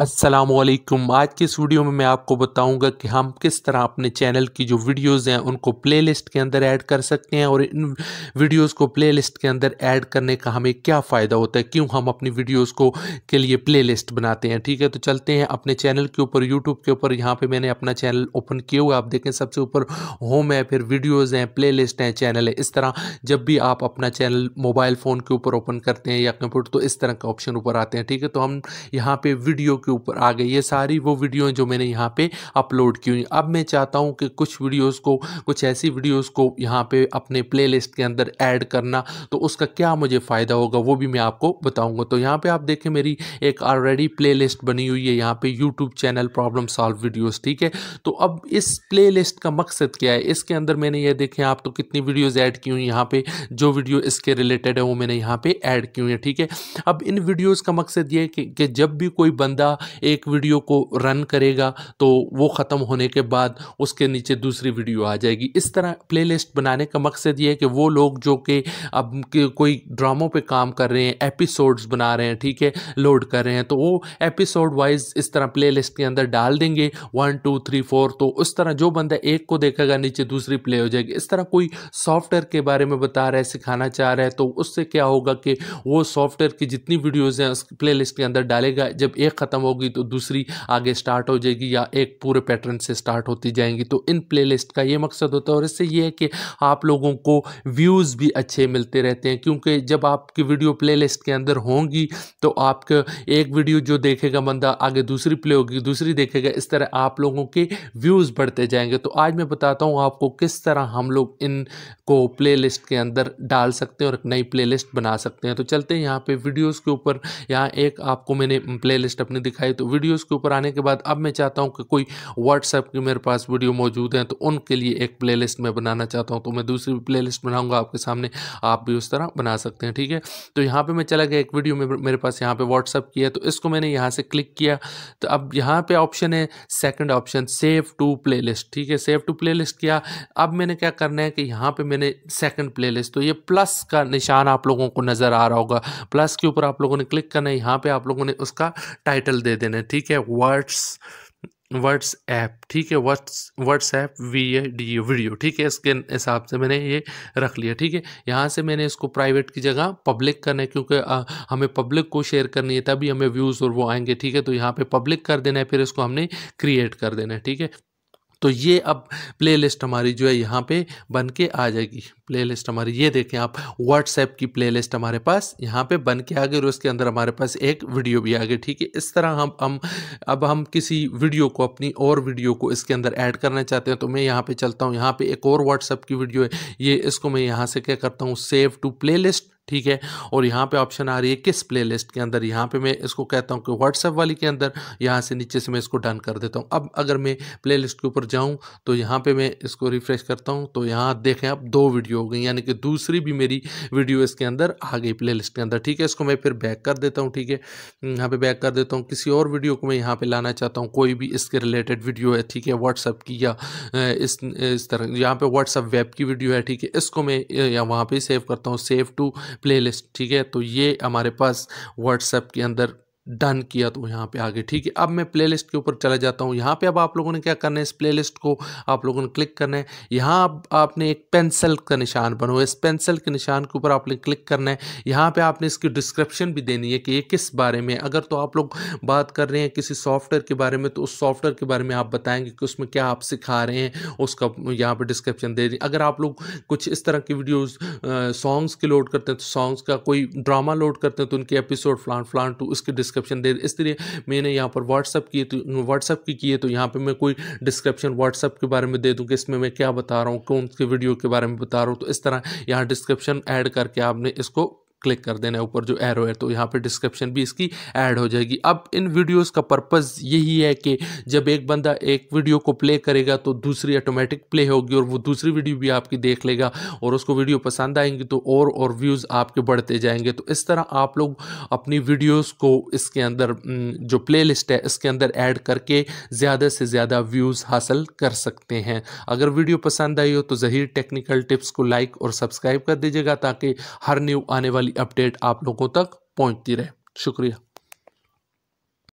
असलम आज के इस वीडियो में मैं आपको बताऊंगा कि हम किस तरह अपने चैनल की जो वीडियोस हैं उनको प्लेलिस्ट के अंदर ऐड कर सकते हैं और इन वीडियोस को प्लेलिस्ट के अंदर ऐड करने का हमें क्या फ़ायदा होता है क्यों हम अपनी वीडियोस को के लिए प्लेलिस्ट बनाते हैं ठीक है तो चलते हैं अपने चैनल के ऊपर यूट्यूब के ऊपर यहाँ पर मैंने अपना चैनल ओपन किया हुआ आप देखें सबसे ऊपर होम है फिर वीडियोज़ हैं प्ले हैं चैनल है इस तरह जब भी आप अपना चैनल मोबाइल फ़ोन के ऊपर ओपन करते हैं या कंप्यूटर तो इस तरह का ऑप्शन ऊपर आते हैं ठीक है तो हम यहाँ पर वीडियो के के ऊपर आ गई है सारी वो वीडियो जो मैंने यहाँ पे अपलोड की हुई अब मैं चाहता हूँ कि कुछ वीडियोस को कुछ ऐसी वीडियोस को यहाँ पे अपने प्लेलिस्ट के अंदर ऐड करना तो उसका क्या मुझे फ़ायदा होगा वो भी मैं आपको बताऊँगा तो यहाँ पर आप देखें मेरी एक ऑलरेडी प्ले बनी हुई है यहाँ पर YouTube channel problem solve videos ठीक है तो अब इस प्ले का मकसद क्या है इसके अंदर मैंने ये देखें आप तो कितनी वीडियोज़ ऐड की हुई यहाँ पर जो वीडियो इसके रिलेटेड है वो मैंने यहाँ पे ऐड की हुई है ठीक है अब इन वीडियोज़ का मकसद ये है कि, कि जब भी कोई बंदा एक वीडियो को रन करेगा तो वो ख़त्म होने के बाद उसके नीचे दूसरी वीडियो आ जाएगी इस तरह प्लेलिस्ट बनाने का मकसद ये है कि वो लोग जो कि अब के कोई ड्रामों पे काम कर रहे हैं एपिसोड्स बना रहे हैं ठीक है लोड कर रहे हैं तो वो एपिसोड वाइज इस तरह प्ले के अंदर डाल देंगे वन टू थ्री फोर तो उस तरह जो बंदा एक को देखेगा नीचे दूसरी प्ले हो जाएगी इस तरह कोई सॉफ्टवेयर के बारे में बता रहा है सिखाना चाह रहा है तो उससे क्या होगा कि वो सॉफ्टवेयर की जितनी वीडियोज़ हैं उस प्ले के अंदर डालेगा जब एक ख़त्म ख़त्म होगी तो दूसरी आगे स्टार्ट हो जाएगी या एक पूरे पैटर्न से स्टार्ट होती जाएंगी तो इन प्लेलिस्ट का ये मकसद होता है और इससे ये है कि आप लोगों को व्यूज़ भी अच्छे मिलते रहते हैं क्योंकि जब आपकी वीडियो प्ले के अंदर होंगी तो आपके एक वीडियो जो देखेगा बंदा आगे दूसरी प्ले होगी दूसरी देखेगा इस तरह आप लोगों के व्यूज़ बढ़ते जाएंगे तो आज मैं बताता हूँ आपको किस तरह हम लोग इन को प्ले के अंदर डाल सकते हैं और एक नई प्ले बना सकते हैं तो चलते हैं यहाँ पे वीडियोस के ऊपर यहाँ एक आपको मैंने प्ले अपनी दिखाई तो वीडियोस के ऊपर आने के बाद अब मैं चाहता हूँ कि कोई व्हाट्सएप की मेरे पास वीडियो मौजूद हैं तो उनके लिए एक प्लेलिस्ट मैं बनाना चाहता हूँ तो मैं दूसरी भी प्लेलिस्ट बनाऊँगा आपके सामने आप भी उस तरह बना सकते हैं ठीक है तो यहाँ पर मैं चला गया एक वीडियो में मेरे पास यहाँ पर व्हाट्सअप किया तो इसको मैंने यहाँ से क्लिक किया तो अब यहाँ पर ऑप्शन है second option save to play ठीक है सेव टू प्ले किया अब मैंने क्या करना है कि यहाँ पर मैंने सेकेंड प्ले तो ये प्लस का निशान आप लोगों को नज़र आ रहा होगा प्लस के ऊपर आप लोगों ने क्लिक करना है यहाँ पे आप लोगों ने उसका टाइटल दे देना ठीक है वर्ड्स वर्ड्स ऐप ठीक है व्हाट्स व्हाट्सएप वीडियो वीडियो ठीक है इसके हिसाब से मैंने ये रख लिया ठीक है यहाँ से मैंने इसको प्राइवेट की जगह पब्लिक करना है क्योंकि आ, हमें पब्लिक को शेयर करनी है तभी हमें व्यूज़ और वो आएंगे ठीक है तो यहाँ पे पब्लिक कर देना है फिर इसको हमने क्रिएट कर देना है ठीक है तो ये अब प्लेलिस्ट हमारी जो है यहाँ पे बन के आ जाएगी प्लेलिस्ट हमारी ये देखें आप व्हाट्सएप की प्लेलिस्ट हमारे पास यहाँ पे बन के आ गई और उसके अंदर हमारे पास एक वीडियो भी आ गई ठीक है इस तरह हम हम अब हम किसी वीडियो को अपनी और वीडियो को इसके अंदर ऐड करना चाहते हैं तो मैं यहाँ पे चलता हूँ यहाँ पे एक और व्हाट्सएप की वीडियो है ये इसको मैं यहाँ से क्या करता हूँ सेव टू प्ले लिस्ट ठीक है और यहाँ पे ऑप्शन आ रही है किस प्लेलिस्ट के अंदर यहाँ पे मैं इसको कहता हूँ कि व्हाट्सएप वाली के अंदर यहाँ से नीचे से मैं इसको डन कर देता हूँ अब अगर मैं प्लेलिस्ट के ऊपर जाऊँ तो यहाँ पे मैं इसको रिफ्रेश करता हूँ तो यहाँ देखें अब दो वीडियो हो गई यानी कि दूसरी भी मेरी वीडियो इसके अंदर आ गई प्ले के अंदर ठीक है इसको मैं फिर बैक कर देता हूँ ठीक है यहाँ पर बैक कर देता हूँ किसी और वीडियो को मैं यहाँ पर लाना चाहता हूँ कोई भी इसके रिलेटेड वीडियो है ठीक है व्हाट्सअप की या इस इस तरह यहाँ पर व्हाट्सअप वेब की वीडियो है ठीक है इसको मैं या वहाँ पर सेव करता हूँ सेव टू प्लेलिस्ट ठीक है तो ये हमारे पास व्हाट्सएप के अंदर डन किया तो यहाँ पे आगे ठीक है अब मैं प्लेलिस्ट के ऊपर चला जाता हूँ यहाँ पे अब आप लोगों ने क्या करना है इस प्लेलिस्ट को आप लोगों ने क्लिक करना है यहाँ आप, आपने एक पेंसिल का निशान बनो हुआ इस पेंसिल के निशान के ऊपर आपने क्लिक करना है यहाँ पर आपने इसकी डिस्क्रिप्शन भी देनी है कि ये किस बारे में अगर तो आप लोग बात कर रहे हैं किसी सॉफ्टवेयर के बारे में तो उस सॉफ्टवेयर के बारे में आप बताएंगे कि उसमें क्या आप सिखा रहे हैं उसका यहाँ पर डिस्क्रिप्शन दे रही अगर आप लोग कुछ इस तरह की वीडियोज़ सॉन्ग्स के लोड करते हैं तो सॉन्ग्स का कोई ड्रामा लोड करते हैं तो उनके एपिसोड फ्लान फ्लान टू उसकी डिस्क्रिप्शन डिस्क्रिप्शन दे इसलिए मैंने यहाँ पर व्हाट्सअप किए तो व्हाट्सअप की किए तो यहाँ पर मैं कोई डिस्क्रिप्शन व्हाट्सअप के बारे में दे दूँ कि इसमें मैं क्या बता रहा हूँ कौन सी वीडियो के बारे में बता रहा हूँ तो इस तरह यहाँ डिस्क्रिप्शन ऐड करके आपने इसको क्लिक कर देना है ऊपर जो एरो है तो यहाँ पे डिस्क्रिप्शन भी इसकी ऐड हो जाएगी अब इन वीडियोस का पर्पस यही है कि जब एक बंदा एक वीडियो को प्ले करेगा तो दूसरी ऑटोमेटिक प्ले होगी और वो दूसरी वीडियो भी आपकी देख लेगा और उसको वीडियो पसंद आएंगी तो और और व्यूज़ आपके बढ़ते जाएंगे तो इस तरह आप लोग अपनी वीडियोज़ को इसके अंदर जो प्ले है इसके अंदर ऐड करके ज़्यादा से ज़्यादा व्यूज़ हासिल कर सकते हैं अगर वीडियो पसंद आई हो तो जहिर टेक्निकल टिप्स को लाइक और सब्सक्राइब कर दीजिएगा ताकि हर न्यू आने वाली अपडेट आप लोगों तक पहुंचती रहे शुक्रिया